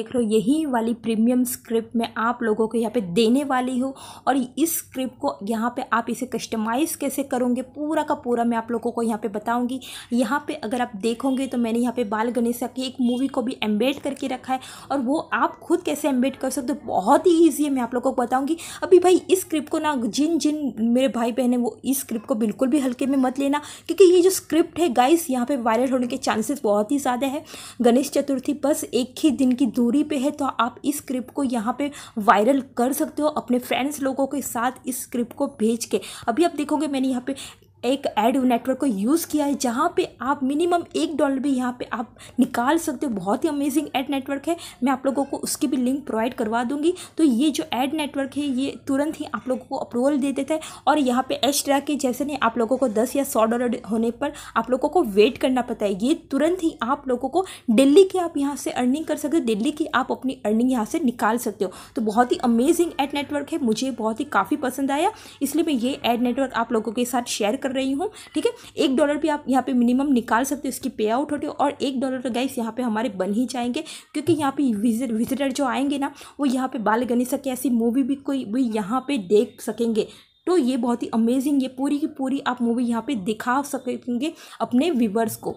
देख लो यही वाली प्रीमियम स्क्रिप्ट मैं आप लोगों को यहाँ पे देने वाली हूँ और इस स्क्रिप्ट को यहाँ पे आप इसे कस्टमाइज़ कैसे करोगे पूरा का पूरा मैं आप लोगों को यहाँ पे बताऊँगी यहाँ पे अगर आप देखोगे तो मैंने यहाँ पे बाल गणेशा की एक मूवी को भी एम्बेड करके रखा है और वो आप खुद कैसे एम्बेड कर सकते हो बहुत ही ईजी है मैं आप लोगों को बताऊँगी अभी भाई इस स्क्रिप्ट को ना जिन जिन मेरे भाई बहन है वो इस स्क्रिप्ट को बिल्कुल भी हल्के में मत लेना क्योंकि ये जो स्क्रिप्ट है गाइस यहाँ पर वायरल होने के चांसेस बहुत ही ज़्यादा है गणेश चतुर्थी बस एक ही दिन की दूर दूरी पे है तो आप इस स्क्रिप्ट को यहाँ पे वायरल कर सकते हो अपने फ्रेंड्स लोगों के साथ इस स्क्रिप्ट को भेज के अभी आप देखोगे मैंने यहाँ पे एक एड नेटवर्क को यूज़ किया है जहाँ पे आप मिनिमम एक डॉलर भी यहाँ पे आप निकाल सकते हो बहुत ही अमेजिंग एड नेटवर्क है मैं आप लोगों को उसकी भी लिंक प्रोवाइड करवा दूँगी तो ये जो एड नेटवर्क है ये तुरंत ही आप लोगों को अप्रूवल दे देता है और यहाँ पे एक्स्ट्रा के जैसे नहीं आप लोगों को दस या सौ डॉलर होने पर आप लोगों को वेट करना पड़ता है ये तुरंत ही आप लोगों को दिल्ली की आप यहाँ से अर्निंग कर सकते हो दिल्ली की आप अपनी अर्निंग यहाँ से निकाल सकते हो तो बहुत ही अमेजिंग एड नेटवर्क है मुझे बहुत ही काफ़ी पसंद आया इसलिए मैं ये एड नेटवर्क आप लोगों के साथ शेयर कर कर रही हूँ ठीक है एक डॉलर भी आप यहाँ पे मिनिमम निकाल सकते हो इसकी पे आउट होती है और एक डॉलर तो गाइस यहाँ पे हमारे बन ही जाएंगे क्योंकि यहाँ पे विजिट विजिटर जो आएंगे ना वो यहाँ पे बाल गणेशा की ऐसी मूवी भी कोई भी यहाँ पे देख सकेंगे तो ये बहुत ही अमेजिंग ये पूरी की पूरी आप मूवी यहाँ पे दिखा सकेंगे अपने व्यूवर्स को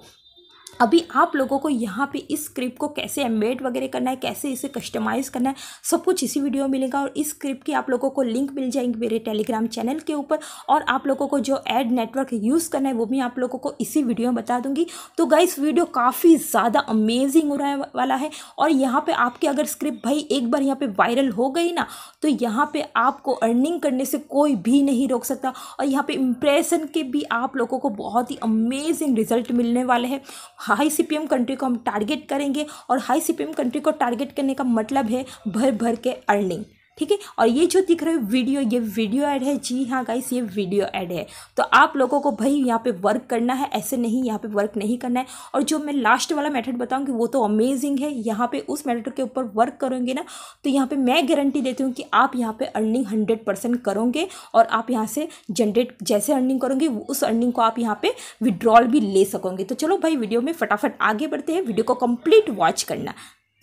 अभी आप लोगों को यहाँ पे इस स्क्रिप्ट को कैसे एम्बेड वगैरह करना है कैसे इसे कस्टमाइज़ करना है सब कुछ इसी वीडियो में मिलेगा और इस स्क्रिप्ट की आप लोगों को लिंक मिल जाएंगे मेरे टेलीग्राम चैनल के ऊपर और आप लोगों को जो एड नेटवर्क यूज़ करना है वो भी आप लोगों को इसी वीडियो में बता दूंगी तो गाइस वीडियो काफ़ी ज़्यादा अमेजिंग हो रहा वाला है और यहाँ पर आपकी अगर स्क्रिप्ट भाई एक बार यहाँ पर वायरल हो गई ना तो यहाँ पर आपको अर्निंग करने से कोई भी नहीं रोक सकता और यहाँ पर इम्प्रेशन के भी आप लोगों को बहुत ही अमेजिंग रिजल्ट मिलने वाले हैं हाई सी कंट्री को हम टारगेट करेंगे और हाई सी कंट्री को टारगेट करने का मतलब है भर भर के अर्निंग ठीक है और ये जो दिख रहा है वीडियो ये वीडियो ऐड है जी हाँ गाइस ये वीडियो ऐड है तो आप लोगों को भाई यहाँ पे वर्क करना है ऐसे नहीं यहाँ पे वर्क नहीं करना है और जो मैं लास्ट वाला मेथड बताऊँगी वो तो अमेजिंग है यहाँ पे उस मेथड के ऊपर वर्क करोगे ना तो यहाँ पे मैं गारंटी देती हूँ कि आप यहाँ पर अर्निंग हंड्रेड परसेंट करोगे और आप यहाँ से जनरेट जैसे अर्निंग करोगे उस अर्निंग को आप यहाँ पर विड्रॉल भी ले सकोगे तो चलो भाई वीडियो में फटाफट आगे बढ़ते हैं वीडियो को कम्प्लीट वॉच करना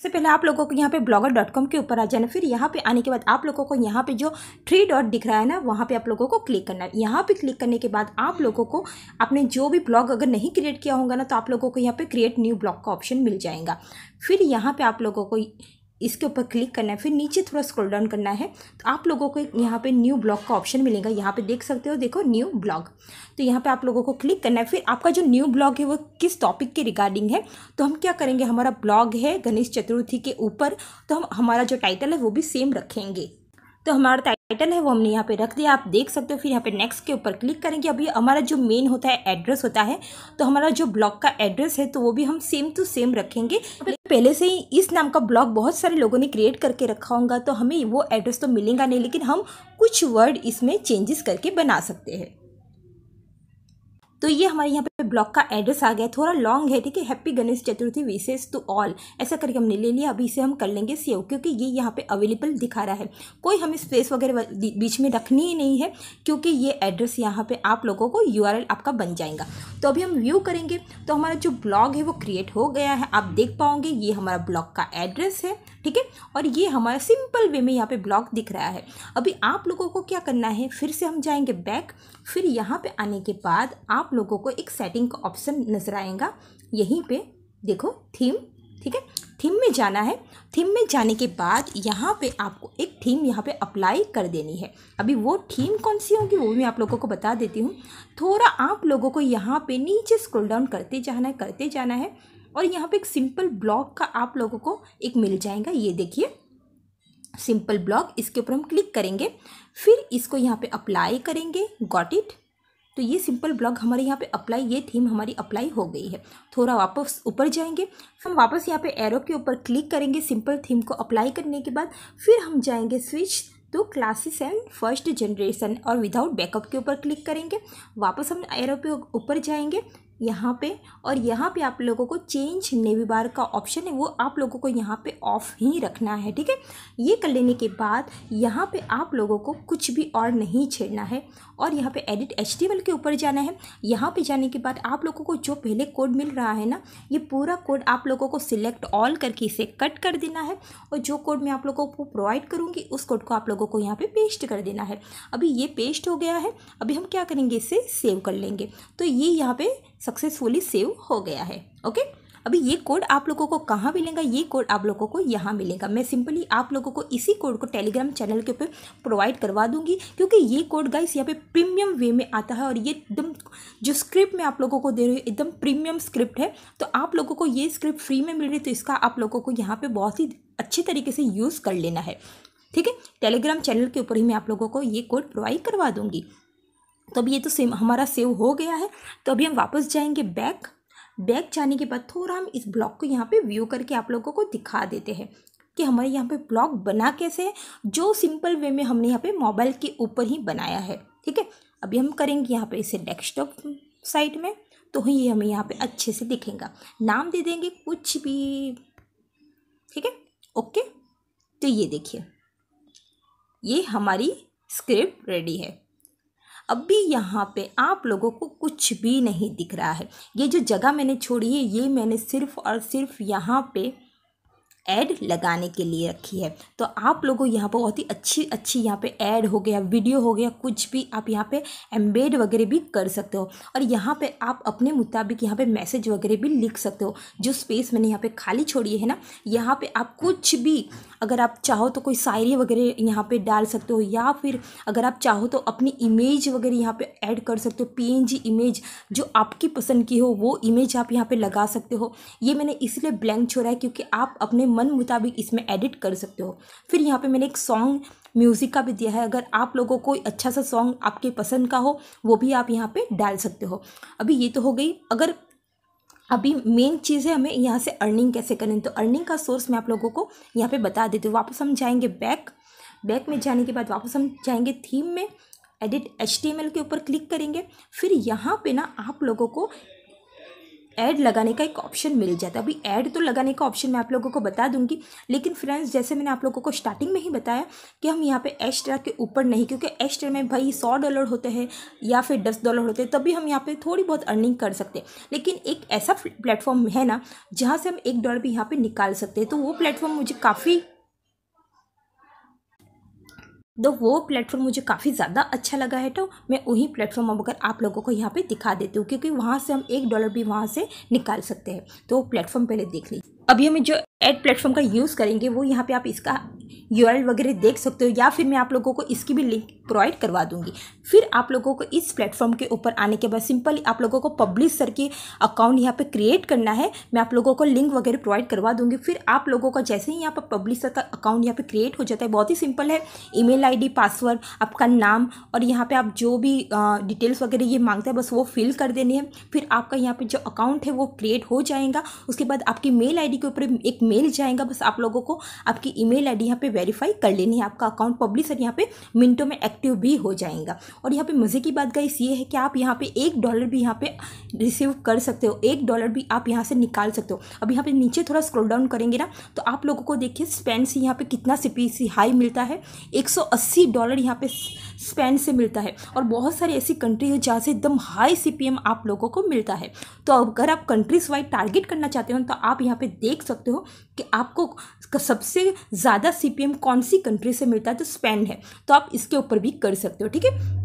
सबसे पहले आप लोगों को यहाँ पे ब्लॉगर डॉट कॉम के ऊपर आ जाना फिर यहाँ पे आने के बाद आप लोगों को यहाँ पे जो थ्री डॉट दिख रहा है ना वहाँ पे आप लोगों को क्लिक करना है यहाँ पे क्लिक करने के बाद आप लोगों को अपने जो भी ब्लॉग अगर नहीं क्रिएट किया होगा ना तो आप लोगों को यहाँ पे क्रिएट न्यू ब्लॉग का ऑप्शन मिल जाएगा फिर यहाँ पर आप लोगों को इसके ऊपर क्लिक करना है फिर नीचे थोड़ा स्क्रॉल डाउन करना है तो आप लोगों को यहाँ पे न्यू ब्लॉग का ऑप्शन मिलेगा यहाँ पे देख सकते हो देखो न्यू ब्लॉग तो यहाँ पे आप लोगों को क्लिक करना है फिर आपका जो न्यू ब्लॉग है वो किस टॉपिक के रिगार्डिंग है तो हम क्या करेंगे हमारा ब्लॉग है गणेश चतुर्थी के ऊपर तो हम हमारा जो टाइटल है वो भी सेम रखेंगे तो हमारा टाइटल है वो हमने यहाँ पे रख दिया आप देख सकते हो फिर यहाँ पे नेक्स्ट के ऊपर क्लिक करेंगे अभी हमारा जो मेन होता है एड्रेस होता है तो हमारा जो ब्लॉग का एड्रेस है तो वो भी हम सेम टू सेम रखेंगे पहले से ही इस नाम का ब्लॉग बहुत सारे लोगों ने क्रिएट करके रखा होगा तो हमें वो एड्रेस तो मिलेगा नहीं लेकिन हम कुछ वर्ड इसमें चेंजेस करके बना सकते हैं तो ये हमारे यहाँ ब्लॉक का एड्रेस आ गया थोड़ा लॉन्ग है ठीक है happy Ganesh Chaturthi wishes to all ऐसा करके हमने ले लिया अभी इसे हम कर लेंगे सेव क्योंकि ये यहाँ पे अवेलेबल दिखा रहा है कोई हमें स्पेस वगैरह बीच में रखनी ही नहीं है क्योंकि ये एड्रेस यहाँ पे आप लोगों को यू आपका बन जाएगा तो अभी हम व्यू करेंगे तो हमारा जो ब्लॉग है वो क्रिएट हो गया है आप देख पाओगे ये हमारा ब्लॉग का एड्रेस है ठीक है और ये हमारा सिंपल वे में यहाँ पे ब्लॉग दिख रहा है अभी आप लोगों को क्या करना है फिर से हम जाएंगे बैक फिर यहाँ पे आने के बाद आप लोगों को एक सेट सेटिंग का ऑप्शन नज़र आएगा यहीं पे देखो थीम ठीक है थीम में जाना है थीम में जाने के बाद यहाँ पे आपको एक थीम यहाँ पे अप्लाई कर देनी है अभी वो थीम कौन सी होगी वो मैं आप लोगों को बता देती हूँ थोड़ा आप लोगों को यहाँ पे नीचे स्क्रॉल डाउन करते जाना है करते जाना है और यहाँ पे एक सिंपल ब्लॉक का आप लोगों को एक मिल जाएगा ये देखिए सिंपल ब्लॉक इसके ऊपर हम क्लिक करेंगे फिर इसको यहाँ पे अप्लाई करेंगे गॉट इट तो ये सिंपल ब्लॉग हमारे यहाँ पे अप्लाई ये थीम हमारी अप्लाई हो गई है थोड़ा वापस ऊपर जाएंगे हम वापस यहाँ पे एरो के ऊपर क्लिक करेंगे सिंपल थीम को अप्लाई करने के बाद फिर हम जाएंगे स्विच तो क्लासेस एंड फर्स्ट जनरेशन और विदाउट बैकअप के ऊपर क्लिक करेंगे वापस हम एरो पे ऊपर जाएंगे यहाँ पे और यहाँ पे आप लोगों को चेंज नेवी बार का ऑप्शन है वो आप लोगों को यहाँ पे ऑफ ही रखना है ठीक है ये कर लेने के बाद यहाँ पे आप लोगों को कुछ भी और नहीं छेड़ना है और यहाँ पे एडिट एच के ऊपर जाना है यहाँ पे जाने के बाद आप लोगों को जो पहले कोड मिल रहा है ना ये पूरा कोड आप लोगों को सिलेक्ट ऑल करके इसे कट कर देना है और जो कोड मैं आप लोगों को प्रोवाइड करूँगी उस कोड को आप लोगों को यहाँ पे पेस्ट कर देना है अभी ये पेस्ट हो गया है अभी हम क्या करेंगे इसे सेव कर लेंगे तो ये यहाँ पर सक्सेसफुली सेव हो गया है ओके अभी ये कोड आप लोगों को कहाँ मिलेगा ये कोड आप लोगों को यहाँ मिलेगा मैं सिंपली आप लोगों को इसी कोड को टेलीग्राम चैनल के ऊपर प्रोवाइड करवा दूंगी क्योंकि ये कोड गाइस यहाँ पे प्रीमियम वे में आता है और ये एकदम जो स्क्रिप्ट मैं आप लोगों को दे रही हूँ एकदम प्रीमियम स्क्रिप्ट है तो आप लोगों को ये स्क्रिप्ट फ्री में मिल रही है तो इसका आप लोगों को यहाँ पर बहुत ही अच्छे तरीके से यूज़ कर लेना है ठीक है टेलीग्राम चैनल के ऊपर ही मैं आप लोगों को ये कोड प्रोवाइड करवा दूँगी तो अभी ये तो सेम हमारा सेव हो गया है तो अभी हम वापस जाएंगे बैक बैक जाने के बाद थोड़ा हम इस ब्लॉक को यहाँ पे व्यू करके आप लोगों को दिखा देते हैं कि हमारे यहाँ पे ब्लॉक बना कैसे है जो सिंपल वे में हमने यहाँ पे मोबाइल के ऊपर ही बनाया है ठीक है अभी हम करेंगे यहाँ पे इसे डेस्कटॉप साइड में तो ये हमें यहाँ पे अच्छे से दिखेगा नाम दे देंगे कुछ भी ठीक है ओके तो ये देखिए ये हमारी स्क्रिप्ट रेडी है अभी यहाँ पे आप लोगों को कुछ भी नहीं दिख रहा है ये जो जगह मैंने छोड़ी है ये मैंने सिर्फ़ और सिर्फ यहाँ पे ऐड लगाने के लिए रखी है तो आप लोगों यहाँ पर बहुत ही अच्छी अच्छी यहाँ पे ऐड हो गया वीडियो हो गया कुछ भी आप यहाँ पे एम्बेड वगैरह भी कर सकते हो और यहाँ पे आप अपने मुताबिक यहाँ पे मैसेज वगैरह भी लिख सकते हो जो स्पेस मैंने यहाँ पे खाली छोड़ी है ना यहाँ पे आप कुछ भी अगर आप चाहो तो कोई शायरी वगैरह यहाँ पर डाल सकते हो या फिर अगर आप चाहो तो अपनी इमेज वगैरह यहाँ पर ऐड कर सकते हो पी इमेज जो आपकी पसंद की हो वो इमेज आप यहाँ पर लगा सकते हो ये मैंने इसलिए ब्लैंक छोड़ा है क्योंकि आप अपने मन मुताबिक इसमें एडिट कर सकते हो फिर यहाँ पे मैंने एक सॉन्ग म्यूज़िक का भी दिया है अगर आप लोगों को अच्छा सा सॉन्ग आपके पसंद का हो वो भी आप यहाँ पे डाल सकते हो अभी ये तो हो गई अगर अभी मेन चीज़ है हमें यहाँ से अर्निंग कैसे करें तो अर्निंग का सोर्स मैं आप लोगों को यहाँ पर बता देती हूँ वापस हम जाएंगे बैक बैक में जाने के बाद वापस हम जाएंगे थीम में एडिट एच के ऊपर क्लिक करेंगे फिर यहाँ पे ना आप लोगों को ऐड लगाने का एक ऑप्शन मिल जाता है अभी ऐड तो लगाने का ऑप्शन मैं आप लोगों को बता दूंगी लेकिन फ्रेंड्स जैसे मैंने आप लोगों को स्टार्टिंग में ही बताया कि हम यहाँ पे एक्स्ट्रा के ऊपर नहीं क्योंकि एक्स्ट्रा में भाई सौ डॉलर होते हैं या फिर दस डॉलर होते हैं तभी हम यहाँ पर थोड़ी बहुत अर्निंग कर सकते हैं लेकिन एक ऐसा प्लेटफॉर्म है ना जहाँ से हम एक डॉलर भी यहाँ पर निकाल सकते हैं तो वो प्लेटफॉर्म मुझे काफ़ी तो वो प्लेटफॉर्म मुझे काफ़ी ज़्यादा अच्छा लगा है तो मैं वही प्लेटफॉर्म अब अगर आप लोगों को यहाँ पे दिखा देती हूँ क्योंकि वहाँ से हम एक डॉलर भी वहाँ से निकाल सकते हैं तो प्लेटफॉर्म पहले देख लीजिए अभी हमें जो एड प्लेटफॉर्म का यूज़ करेंगे वो यहाँ पे आप इसका यूआरएल वगैरह देख सकते हो या फिर मैं आप लोगों को इसकी भी लिंक प्रोवाइड करवा दूंगी फिर आप लोगों को इस प्लेटफॉर्म के ऊपर आने के बाद सिंपली आप लोगों को पब्लिशर के अकाउंट यहाँ पे क्रिएट करना है मैं आप लोगों को लिंक वगैरह प्रोवाइड करवा दूंगी फिर आप लोगों का जैसे ही यहाँ पर पब्लिशर का अकाउंट यहाँ पर क्रिएट हो जाता है बहुत ही सिंपल है ई मेल पासवर्ड आपका नाम और यहाँ पर आप जो भी डिटेल्स वगैरह ये मांगते हैं बस वो फिल कर देनी है फिर आपका यहाँ पर जो अकाउंट है वो क्रिएट हो जाएगा उसके बाद आपकी मेल आई के ऊपर एक मेल जाएगा बस आप लोगों को आपकी ई मेल आई यहाँ पे वेरीफाई कर लेनी है आपका अकाउंट और यहाँ पे मिनटों में एक्टिव भी हो जाएगा और यहाँ पे मज़े की बात गाइस ये है कि आप यहाँ पे एक डॉलर भी यहाँ पे रिसीव कर सकते हो एक डॉलर भी आप यहाँ से निकाल सकते हो अब यहाँ पे नीचे थोड़ा स्क्रोल डाउन करेंगे ना तो आप लोगों को देखिए स्पेन से यहाँ पे कितना सी हाई मिलता है एक डॉलर यहाँ पे स्पेन से मिलता है और बहुत सारी ऐसी कंट्री है जहाँ से एकदम हाई सी आप लोगों को मिलता है तो अगर आप कंट्रीज वाइड टारगेट करना चाहते हो तो आप यहाँ पे देख सकते हो कि आपको सबसे ज़्यादा सी कौन सी कंट्री से मिलता है तो स्पेन है तो आप इसके ऊपर भी कर सकते हो ठीक है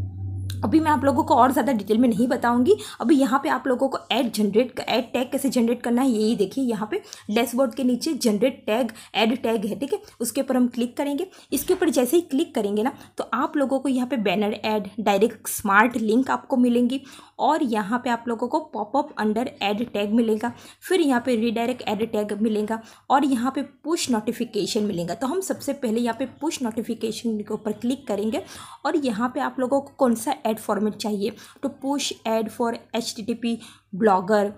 अभी मैं आप लोगों को और ज़्यादा डिटेल में नहीं बताऊंगी अभी यहाँ पे आप लोगों को ऐड जनरेट ऐड टैग कैसे जनरेट करना है यही देखिए यहाँ पे डैशबोर्ड के नीचे जनरेट टैग ऐड टैग है ठीक है उसके ऊपर हम क्लिक करेंगे इसके ऊपर जैसे ही क्लिक करेंगे ना तो आप लोगों को यहाँ पे banner ad direct smart link आपको मिलेंगी और यहाँ पर आप लोगों को पॉपअप अंडर एड टैग मिलेगा फिर यहाँ पर रीडायरेक्ट एड टैग मिलेगा और यहाँ पर पुश नोटिफिकेशन मिलेगा तो हम सबसे पहले यहाँ पर पुश नोटिफिकेशन के ऊपर क्लिक करेंगे और यहाँ पर आप लोगों को कौन सा एड एड फॉर्मेट चाहिए तो push ad for H T T P blogger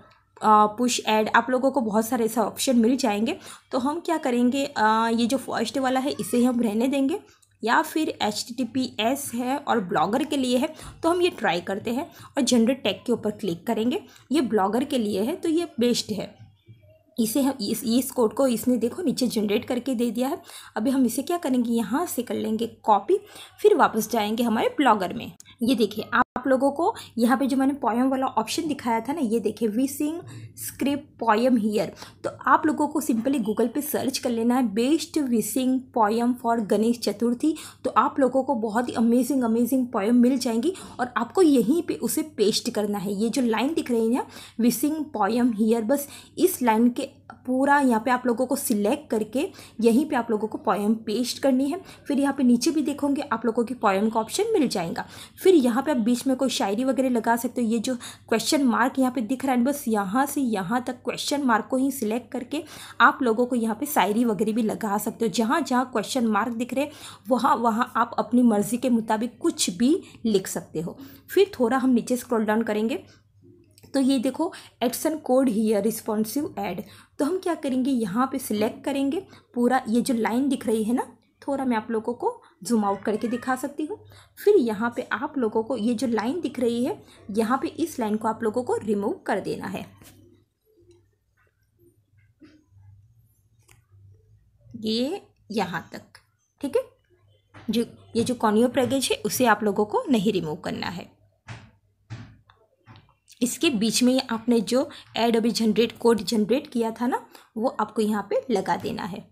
push ad आप लोगों को बहुत सारे ऐसा ऑप्शन मिल जाएंगे तो हम क्या करेंगे आ, ये जो फर्स्ट वाला है इसे हम रहने देंगे या फिर H T T P S है और ब्लॉगर के लिए है तो हम ये ट्राई करते हैं और जनरल टैग के ऊपर क्लिक करेंगे ये ब्लॉगर के लिए है तो ये बेस्ट है इसे हम इस इस कोड को इसने देखो नीचे जनरेट करके दे दिया है अभी हम इसे क्या करेंगे यहाँ से कर लेंगे कॉपी फिर वापस जाएंगे हमारे ब्लॉगर में ये देखिए आप आप लोगों को यहाँ पे जो मैंने पोयम वाला ऑप्शन दिखाया था ना ये देखे wishing script poem here तो आप लोगों को सिंपली गूगल पे सर्च कर लेना है best wishing poem for Ganesh Chaturthi तो आप लोगों को बहुत ही अमेजिंग अमेजिंग पोयम मिल जाएंगी और आपको यहीं पे उसे पेस्ट करना है ये जो लाइन दिख रही है ना विसिंग पोयम हियर बस इस लाइन के पूरा यहाँ पे आप लोगों को सिलेक्ट करके यहीं पे आप लोगों को पोएम पेस्ट करनी है फिर यहाँ पे नीचे भी देखोगे आप लोगों की पोएम का ऑप्शन मिल जाएगा फिर यहाँ पे आप बीच में कोई शायरी वगैरह लगा सकते हो ये जो क्वेश्चन मार्क यहाँ पे दिख रहा है बस यहाँ से यहाँ तक क्वेश्चन मार्क को ही सिलेक्ट करके आप लोगों को यहाँ पर शायरी वगैरह भी लगा सकते हो जहाँ जहाँ क्वेश्चन मार्क दिख रहे वहाँ वहाँ आप अपनी मर्ज़ी के मुताबिक कुछ भी लिख सकते हो फिर थोड़ा हम नीचे स्क्रोल डाउन करेंगे तो ये देखो एक्शन कोड ही है रिस्पॉन्सिव एड तो हम क्या करेंगे यहाँ पे सिलेक्ट करेंगे पूरा ये जो लाइन दिख रही है ना थोड़ा मैं आप लोगों को जूम आउट करके दिखा सकती हूँ फिर यहाँ पे आप लोगों को ये जो लाइन दिख रही है यहाँ पे इस लाइन को आप लोगों को रिमूव कर देना है ये यहाँ तक ठीक है जो ये जो कॉनियो प्रेगेज है उसे आप लोगों को नहीं रिमूव करना है इसके बीच में आपने जो एड अभी जनरेट कोड जनरेट किया था ना वो आपको यहाँ पे लगा देना है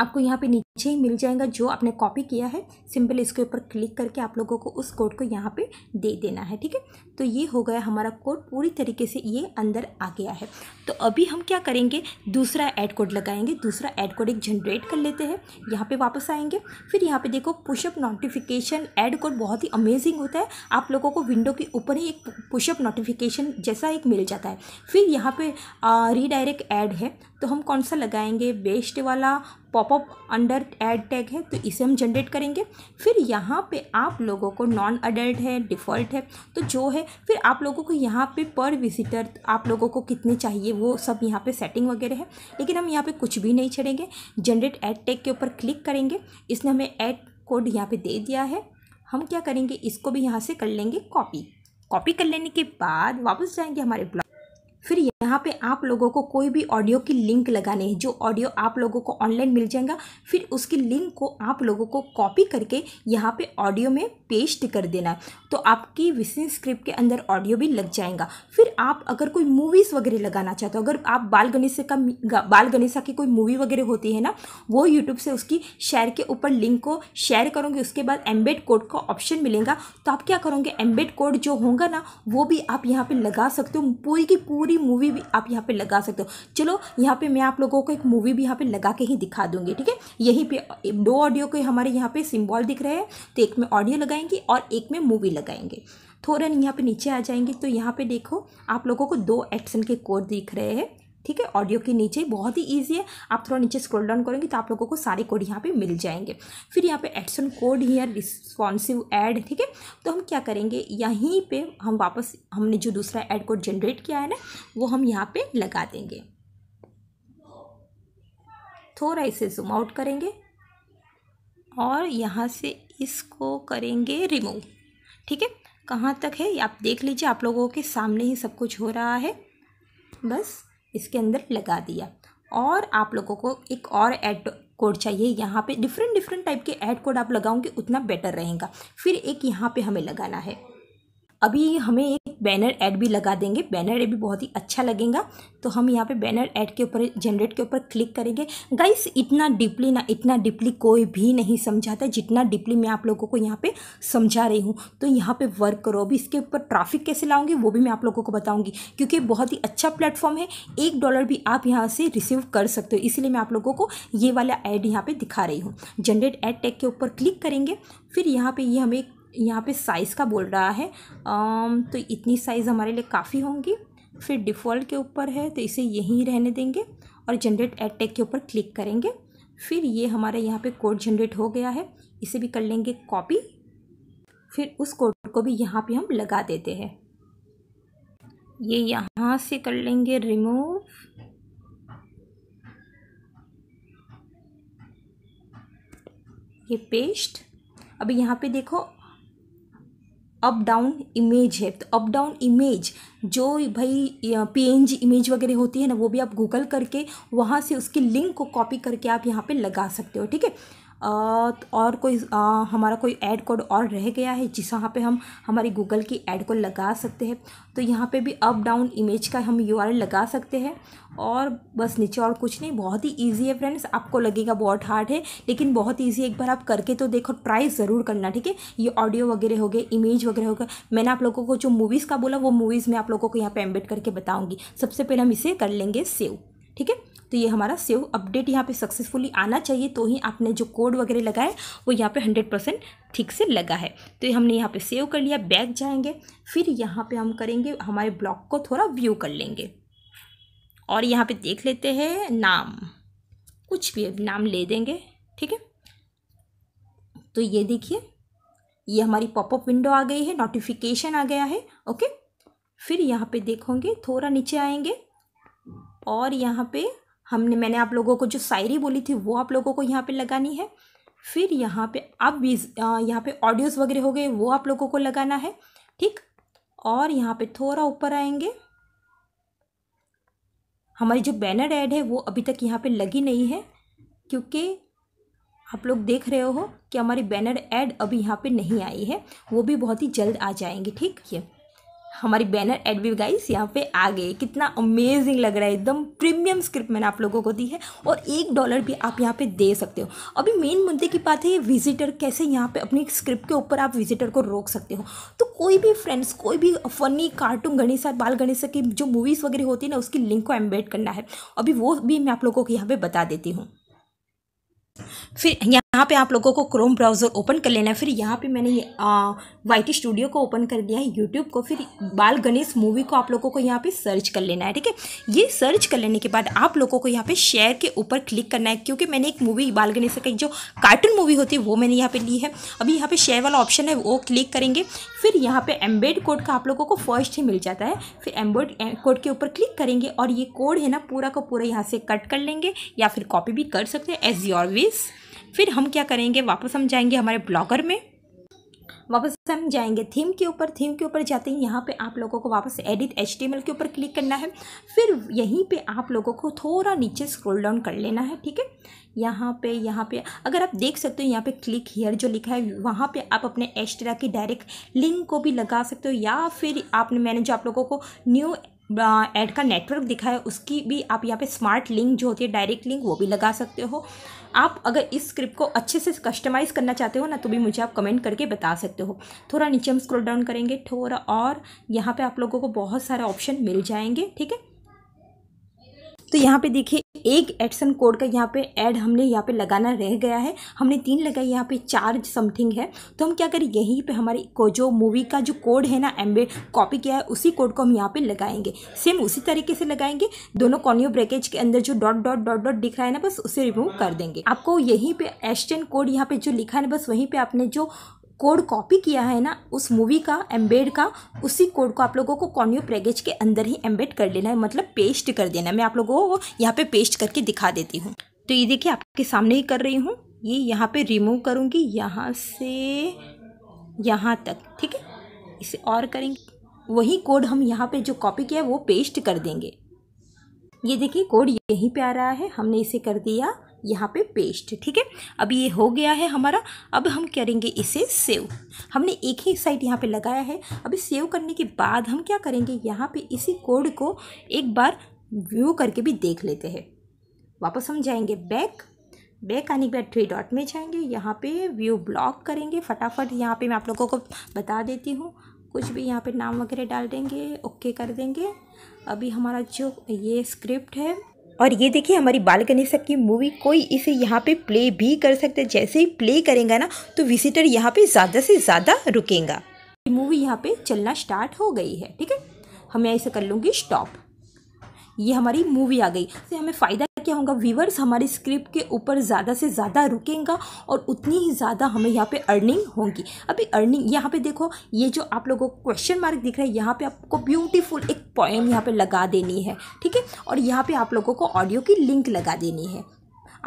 आपको यहाँ पे नीचे ही मिल जाएगा जो आपने कॉपी किया है सिंपल इसके ऊपर क्लिक करके आप लोगों को उस कोड को यहाँ पे दे देना है ठीक है तो ये हो गया हमारा कोड पूरी तरीके से ये अंदर आ गया है तो अभी हम क्या करेंगे दूसरा ऐड कोड लगाएंगे दूसरा ऐड कोड एक जनरेट कर लेते हैं यहाँ पर वापस आएंगे फिर यहाँ पर देखो पुशअप नोटिफिकेशन ऐड कोड बहुत ही अमेजिंग होता है आप लोगों को विंडो के ऊपर ही एक पुशअप नोटिफिकेशन जैसा एक मिल जाता है फिर यहाँ पर रीडायरेक्ट ऐड है तो हम कौन सा लगाएंगे बेस्ट वाला पॉपअप अंडर एड टैग है तो इसे हम जनरेट करेंगे फिर यहाँ पे आप लोगों को नॉन अडल्ट है डिफ़ॉल्ट है तो जो है फिर आप लोगों को यहाँ पे पर विजिटर आप लोगों को कितने चाहिए वो सब यहाँ पे सेटिंग वगैरह है लेकिन हम यहाँ पे कुछ भी नहीं छेड़ेंगे जनरेट एड टैग के ऊपर क्लिक करेंगे इसने हमें एड कोड यहाँ पर दे दिया है हम क्या करेंगे इसको भी यहाँ से कर लेंगे कॉपी कॉपी कर लेने के बाद वापस जाएंगे हमारे ब्लॉग फिर यहाँ पे आप लोगों को कोई भी ऑडियो की लिंक लगाने हैं जो ऑडियो आप लोगों को ऑनलाइन मिल जाएगा फिर उसकी लिंक को आप लोगों को कॉपी करके यहाँ पे ऑडियो में पेस्ट कर देना है तो आपकी विशेष स्क्रिप्ट के अंदर ऑडियो भी लग जाएगा फिर आप अगर कोई मूवीज़ वगैरह लगाना चाहते हो अगर आप बाल गणेश का बाल गणेशा की कोई मूवी वगैरह होती है ना वो यूट्यूब से उसकी शेयर के ऊपर लिंक को शेयर करोगे उसके बाद एम्बेड कोड का ऑप्शन मिलेगा तो आप क्या करोगे एम्बेड कोड जो होगा ना वो भी आप यहाँ पर लगा सकते हो पूरी की पूरी कोई मूवी भी आप यहाँ पे लगा सकते हो चलो यहाँ पे मैं आप लोगों को एक मूवी भी यहाँ पे लगा के ही दिखा दूंगी ठीक है यहीं पे दो ऑडियो के हमारे यहाँ पे सिम्बॉल दिख रहे हैं तो एक में ऑडियो लगाएंगे और एक में मूवी लगाएंगे थोड़ा यहाँ पे नीचे आ जाएंगे तो यहाँ पे देखो आप लोगों को दो एक्शन के कोड दिख रहे हैं ठीक है ऑडियो के नीचे बहुत ही ईजी है आप थोड़ा नीचे स्क्रोल डाउन करेंगे तो आप लोगों को सारे कोड यहाँ पर मिल जाएंगे फिर यहाँ पर action code here responsive ad ठीक है तो हम क्या करेंगे यहीं पर हम वापस हमने जो दूसरा ऐड कोड जनरेट किया है ना वो हम यहाँ पर लगा देंगे थोड़ा इसे जूम आउट करेंगे और यहाँ से इसको करेंगे रिमूव ठीक है कहाँ तक है आप देख लीजिए आप लोगों के सामने ही सब कुछ हो रहा है बस इसके अंदर लगा दिया और आप लोगों को एक और ऐड कोड चाहिए यहाँ पे डिफरेंट डिफरेंट टाइप के ऐड कोड आप लगाओगे उतना बेटर रहेगा फिर एक यहाँ पे हमें लगाना है अभी हमें एक बैनर ऐड भी लगा देंगे बैनर ऐड भी बहुत ही अच्छा लगेगा तो हम यहाँ पे बैनर ऐड के ऊपर जनरेट के ऊपर क्लिक करेंगे गाइस इतना डीपली ना इतना डीपली कोई भी नहीं समझाता जितना डीपली मैं आप लोगों को यहाँ पे समझा रही हूँ तो यहाँ पे वर्क करो अभी इसके ऊपर ट्रैफिक कैसे लाऊंगी वो भी मैं आप लोगों को बताऊंगी क्योंकि बहुत ही अच्छा प्लेटफॉर्म है एक डॉलर भी आप यहाँ से रिसीव कर सकते हो इसीलिए मैं आप लोगों को ये वाला ऐड यहाँ पर दिखा रही हूँ जनरेट ऐड टैग के ऊपर क्लिक करेंगे फिर यहाँ पर ये हमें यहाँ पे साइज़ का बोल रहा है तो इतनी साइज़ हमारे लिए काफ़ी होंगी फिर डिफ़ॉल्ट के ऊपर है तो इसे यहीं रहने देंगे और जनरेट एड टेक के ऊपर क्लिक करेंगे फिर ये हमारे यहाँ पे कोड जनरेट हो गया है इसे भी कर लेंगे कॉपी फिर उस कोड को भी यहाँ पे हम लगा देते हैं ये यहाँ से कर लेंगे रिमूव ये पेस्ट अभी यहाँ पे देखो अप डाउन इमेज है तो अप डाउन इमेज जो भाई पीएनजी इमेज वगैरह होती है ना वो भी आप गूगल करके वहाँ से उसकी लिंक को कॉपी करके आप यहाँ पे लगा सकते हो ठीक है और कोई हमारा कोई ऐड कोड और रह गया है जिस यहाँ पे हम हमारी गूगल की ऐड को लगा सकते हैं तो यहाँ पे भी अप डाउन इमेज का हम यू लगा सकते हैं और बस नीचे और कुछ नहीं बहुत ही ईजी है फ्रेंड्स आपको लगेगा बहुत हार्ड है लेकिन बहुत ईजी एक बार आप करके तो देखो ट्राई ज़रूर करना ठीक है ये ऑडियो वगैरह हो गए इमेज वगैरह हो गए मैंने आप लोगों को जो मूवीज़ का बोला वो मूवीज़ में आप लोगों को यहाँ पर एम्बेड करके बताऊँगी सबसे पहले हम इसे कर लेंगे सेव ठीक है तो ये हमारा सेव अपडेट यहाँ पे सक्सेसफुली आना चाहिए तो ही आपने जो कोड वगैरह लगाए वो यहाँ पे हंड्रेड परसेंट ठीक से लगा है तो ये हमने यहाँ पे सेव कर लिया बैग जाएंगे फिर यहाँ पे हम करेंगे हमारे ब्लॉग को थोड़ा व्यू कर लेंगे और यहाँ पे देख लेते हैं नाम कुछ भी नाम ले देंगे ठीक है तो ये देखिए ये हमारी पॉपअप विंडो आ गई है नोटिफिकेशन आ गया है ओके फिर यहाँ पे देखोगे थोड़ा नीचे आएंगे और यहाँ पे हमने मैंने आप लोगों को जो शायरी बोली थी वो आप लोगों को यहाँ पे लगानी है फिर यहाँ पे अब यहाँ पे ऑडियोज़ वगैरह हो गए वो आप लोगों को लगाना है ठीक और यहाँ पे थोड़ा ऊपर आएंगे हमारी जो बैनर ऐड है वो अभी तक यहाँ पे लगी नहीं है क्योंकि आप लोग देख रहे हो कि हमारी बैनर ऐड अभी यहाँ पे नहीं आई है वो भी बहुत ही जल्द आ जाएंगी ठीक है हमारी बैनर एड भी गाइस यहाँ पे आ गए कितना अमेजिंग लग रहा है एकदम प्रीमियम स्क्रिप्ट मैंने आप लोगों को दी है और एक डॉलर भी आप यहाँ पे दे सकते हो अभी मेन मुद्दे की बात है ये विजिटर कैसे यहाँ पे अपनी स्क्रिप्ट के ऊपर आप विजिटर को रोक सकते हो तो कोई भी फ्रेंड्स कोई भी फनी कार्टून गणेशा बाल गणेशा की जो मूवीज़ वगैरह होती है ना उसकी लिंक को एम्बेड करना है अभी वो भी मैं आप लोगों को यहाँ पर बता देती हूँ फिर यहाँ यहाँ पे आप लोगों को क्रोम ब्राउज़र ओपन कर लेना है फिर यहाँ पे मैंने वाई स्टूडियो को ओपन कर दिया है यूट्यूब को फिर बाल गणेश मूवी को आप लोगों को यहाँ पे सर्च कर लेना है ठीक है ये सर्च कर लेने के बाद आप लोगों को यहाँ पे शेयर के ऊपर क्लिक करना है क्योंकि मैंने एक मूवी बाल गणेश का जो कार्टून मूवी होती है वो मैंने यहाँ पर ली है अभी यहाँ पर शेयर वाला ऑप्शन है वो क्लिक करेंगे फिर यहाँ पर एम्बेड कोड का आप लोगों को फर्स्ट ही मिल जाता है फिर एम्बेड कोड के ऊपर क्लिक करेंगे और ये कोड है ना पूरा का पूरा यहाँ से कट कर लेंगे या फिर कॉपी भी कर सकते हैं एज योर विस फिर हम क्या करेंगे वापस हम जाएंगे हमारे ब्लॉगर में वापस हम जाएंगे थीम के ऊपर थीम के ऊपर जाते हैं यहाँ पे आप लोगों को वापस एडिट एच के ऊपर क्लिक करना है फिर यहीं पे आप लोगों को थोड़ा नीचे स्क्रॉल डाउन कर लेना है ठीक है यहाँ पे यहाँ पे अगर आप देख सकते हो यहाँ पे क्लिक हियर जो लिखा है वहाँ पे आप अपने एस्ट्रा की डायरेक्ट लिंक को भी लगा सकते हो या फिर आपने मैंने जो आप लोगों को न्यू एड का नेटवर्क दिखा है उसकी भी आप यहाँ पे स्मार्ट लिंक जो होती है डायरेक्ट लिंक वो भी लगा सकते हो आप अगर इस स्क्रिप्ट को अच्छे से कस्टमाइज़ करना चाहते हो ना तो भी मुझे आप कमेंट करके बता सकते हो थोड़ा नीचे हम स्क्रोल डाउन करेंगे थोड़ा और यहाँ पर आप लोगों को बहुत सारे ऑप्शन मिल जाएंगे ठीक है तो यहाँ पे देखिए एक एडसन कोड का यहाँ पे ऐड हमने यहाँ पे लगाना रह गया है हमने तीन लगाई यहाँ पे चार समथिंग है तो हम क्या करें यहीं पे हमारी को जो मूवी का जो कोड है ना एम कॉपी किया है उसी कोड को हम यहाँ पे लगाएंगे सेम उसी तरीके से लगाएंगे दोनों कॉनियो ब्रेकेज के अंदर जो डॉट डॉट डॉट डॉट दिख रहा है ना बस उसे रिमूव कर देंगे आपको यहीं पे एस्टन कोड यहाँ पे जो लिखा है ना बस वहीं पर आपने जो कोड कॉपी किया है ना उस मूवी का एम्बेड का उसी कोड को आप लोगों को कॉन्यू प्रेगेज के अंदर ही एम्बेड कर लेना है मतलब पेस्ट कर देना है मैं आप लोगों को यहाँ पे पेस्ट करके दिखा देती हूँ तो ये देखिए आपके सामने ही कर रही हूँ ये यहाँ पे रिमूव करूँगी यहाँ से यहाँ तक ठीक है इसे और करेंगे वही कोड हम यहाँ पर जो कॉपी किया है वो पेस्ट कर देंगे ये देखिए कोड यहीं पर आ रहा है हमने इसे कर दिया यहाँ पे पेस्ट ठीक है अब ये हो गया है हमारा अब हम करेंगे इसे सेव हमने एक ही साइड यहाँ पे लगाया है अभी सेव करने के बाद हम क्या करेंगे यहाँ पे इसी कोड को एक बार व्यू करके भी देख लेते हैं वापस हम जाएंगे बैक बैक आने के बाद थ्री डॉट में जाएंगे यहाँ पे व्यू ब्लॉक करेंगे फटाफट यहाँ पे मैं आप लोगों को बता देती हूँ कुछ भी यहाँ पे नाम वगैरह डाल देंगे ओके कर देंगे अभी हमारा जो ये स्क्रिप्ट है और ये देखिए हमारी बाल गणेश की मूवी कोई इसे यहाँ पे प्ले भी कर सकते हैं जैसे ही प्ले करेंगे ना तो विजिटर यहाँ पे ज़्यादा से ज़्यादा रुकेगा मूवी यहाँ पे चलना स्टार्ट हो गई है ठीक है हमें ऐसे कर लूँगी स्टॉप ये हमारी मूवी आ गई से हमें फ़ायदा क्या होगा व्यूवर्स हमारी स्क्रिप्ट के ऊपर ज़्यादा से ज़्यादा रुकेगा और उतनी ही ज़्यादा हमें यहाँ पे अर्निंग होगी अभी अर्निंग यहाँ पे देखो ये जो आप लोगों को क्वेश्चन मार्क दिख रहा है यहाँ पे आपको ब्यूटीफुल एक पॉइम यहाँ पे लगा देनी है ठीक है और यहाँ पे आप लोगों को ऑडियो की लिंक लगा देनी है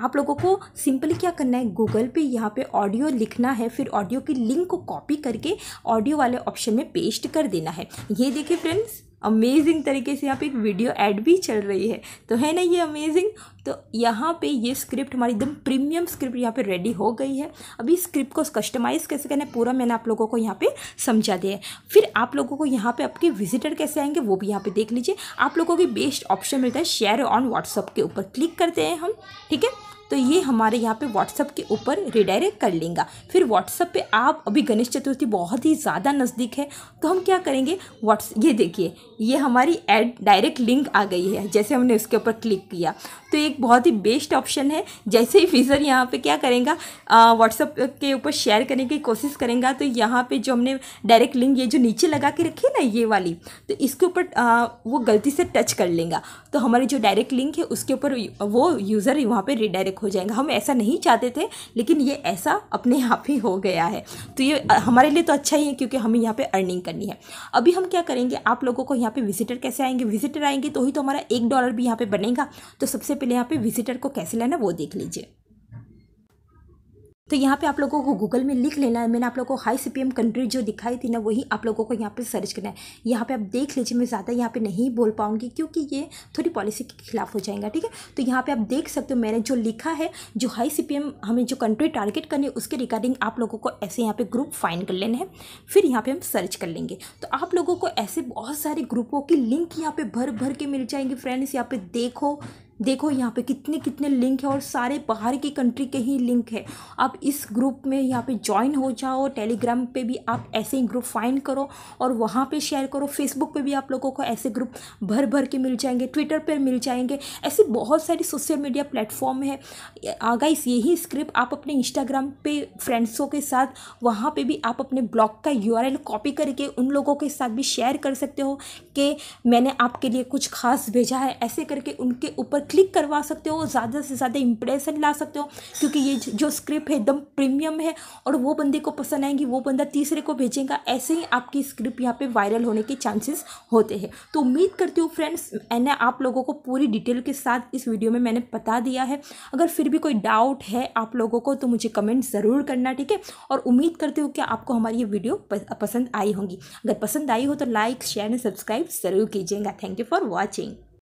आप लोगों को सिंपली क्या करना है गूगल पे यहाँ पे ऑडियो लिखना है फिर ऑडियो की लिंक को कॉपी करके ऑडियो वाले ऑप्शन में पेस्ट कर देना है ये देखिए फ्रेंड्स अमेजिंग तरीके से यहाँ पे एक वीडियो एड भी चल रही है तो है ना ये अमेजिंग तो यहाँ पे ये स्क्रिप्ट हमारी एकदम प्रीमियम स्क्रिप्ट यहाँ पे रेडी हो गई है अभी स्क्रिप्ट को कस्टमाइज़ कैसे करना है पूरा मैंने आप लोगों को यहाँ पे समझा दिया है फिर आप लोगों को यहाँ पे आपके विजिटर कैसे आएंगे वो भी यहाँ पे देख लीजिए आप लोगों की बेस्ट ऑप्शन मिलता है शेयर ऑन व्हाट्सअप के ऊपर क्लिक करते हैं हम ठीक है तो ये हमारे यहाँ पे व्हाट्सअप के ऊपर रिडायरेक्ट कर लेगा फिर व्हाट्सअप पे आप अभी गणेश चतुर्थी बहुत ही ज़्यादा नज़दीक है तो हम क्या करेंगे व्हाट्स ये देखिए ये हमारी एड डायरेक्ट लिंक आ गई है जैसे हमने उसके ऊपर क्लिक किया तो एक बहुत ही बेस्ट ऑप्शन है जैसे ही फीजर यहाँ पर क्या करेंगे व्हाट्सअप के ऊपर शेयर करने की कोशिश करेंगे तो यहाँ पर जो हमने डायरेक्ट लिंक ये जो नीचे लगा के रखी है ना ये वाली तो इसके ऊपर वो गलती से टच कर लेंगा तो हमारी जो डायरेक्ट लिंक है उसके ऊपर वो यूज़र वहाँ पर रिडायरेक्ट हो जाएगा हम ऐसा नहीं चाहते थे लेकिन ये ऐसा अपने आप ही हो गया है तो ये हमारे लिए तो अच्छा ही है क्योंकि हमें यहाँ पर अर्निंग करनी है अभी हम क्या करेंगे आप लोगों को यहाँ पर विजिटर कैसे आएंगे विजिटर आएंगे तो ही तो हमारा एक डॉलर भी यहाँ पर बनेगा तो सबसे पहले यहाँ पर विजिटर को कैसे लेना वो देख लीजिए तो यहाँ पे आप लोगों को गूगल में लिख लेना है मैंने आप लोगों को हाई सी कंट्री जो दिखाई थी ना वही आप लोगों को यहाँ पे सर्च करना है यहाँ पे आप देख लीजिए मैं ज़्यादा यहाँ पे नहीं बोल पाऊँगी क्योंकि ये थोड़ी पॉलिसी के खिलाफ हो जाएगा ठीक है तो यहाँ पे आप देख सकते हो मैंने जो लिखा है जो हाई सी हमें जो कंट्री टारगेट करनी है उसके रिगार्डिंग आप लोगों को ऐसे यहाँ पर ग्रुप फाइन कर लेना है फिर यहाँ पर हम सर्च कर लेंगे तो आप लोगों को ऐसे बहुत सारे ग्रुपों की लिंक यहाँ पर भर भर के मिल जाएंगे फ्रेंड्स यहाँ पर देखो देखो यहाँ पे कितने कितने लिंक है और सारे बाहर की कंट्री के ही लिंक है आप इस ग्रुप में यहाँ पे ज्वाइन हो जाओ टेलीग्राम पे भी आप ऐसे ही ग्रुप फाइंड करो और वहाँ पे शेयर करो फेसबुक पे भी आप लोगों को ऐसे ग्रुप भर भर के मिल जाएंगे ट्विटर पर मिल जाएंगे ऐसे बहुत सारी सोशल मीडिया प्लेटफॉर्म है आगा इस यही स्क्रिप्ट आप अपने इंस्टाग्राम पे फ्रेंड्सों के साथ वहाँ पर भी आप अपने ब्लॉग का यू कॉपी करके उन लोगों के साथ भी शेयर कर सकते हो कि मैंने आपके लिए कुछ खास भेजा है ऐसे करके उनके ऊपर क्लिक करवा सकते हो ज़्यादा से ज़्यादा इम्प्रेशन ला सकते हो क्योंकि ये जो स्क्रिप्ट है एकदम प्रीमियम है और वो बंदे को पसंद आएंगी वो बंदा तीसरे को भेजेगा ऐसे ही आपकी स्क्रिप्ट यहाँ पर वायरल होने के चांसेस होते हैं तो उम्मीद करती हूँ फ्रेंड्स मैंने आप लोगों को पूरी डिटेल के साथ इस वीडियो में मैंने बता दिया है अगर फिर भी कोई डाउट है आप लोगों को तो मुझे कमेंट ज़रूर करना ठीक है और उम्मीद करती हूँ कि आपको हमारी ये वीडियो पसंद आई होंगी अगर पसंद आई हो तो लाइक शेयर एंड सब्सक्राइब ज़रूर कीजिएगा थैंक यू फॉर वॉचिंग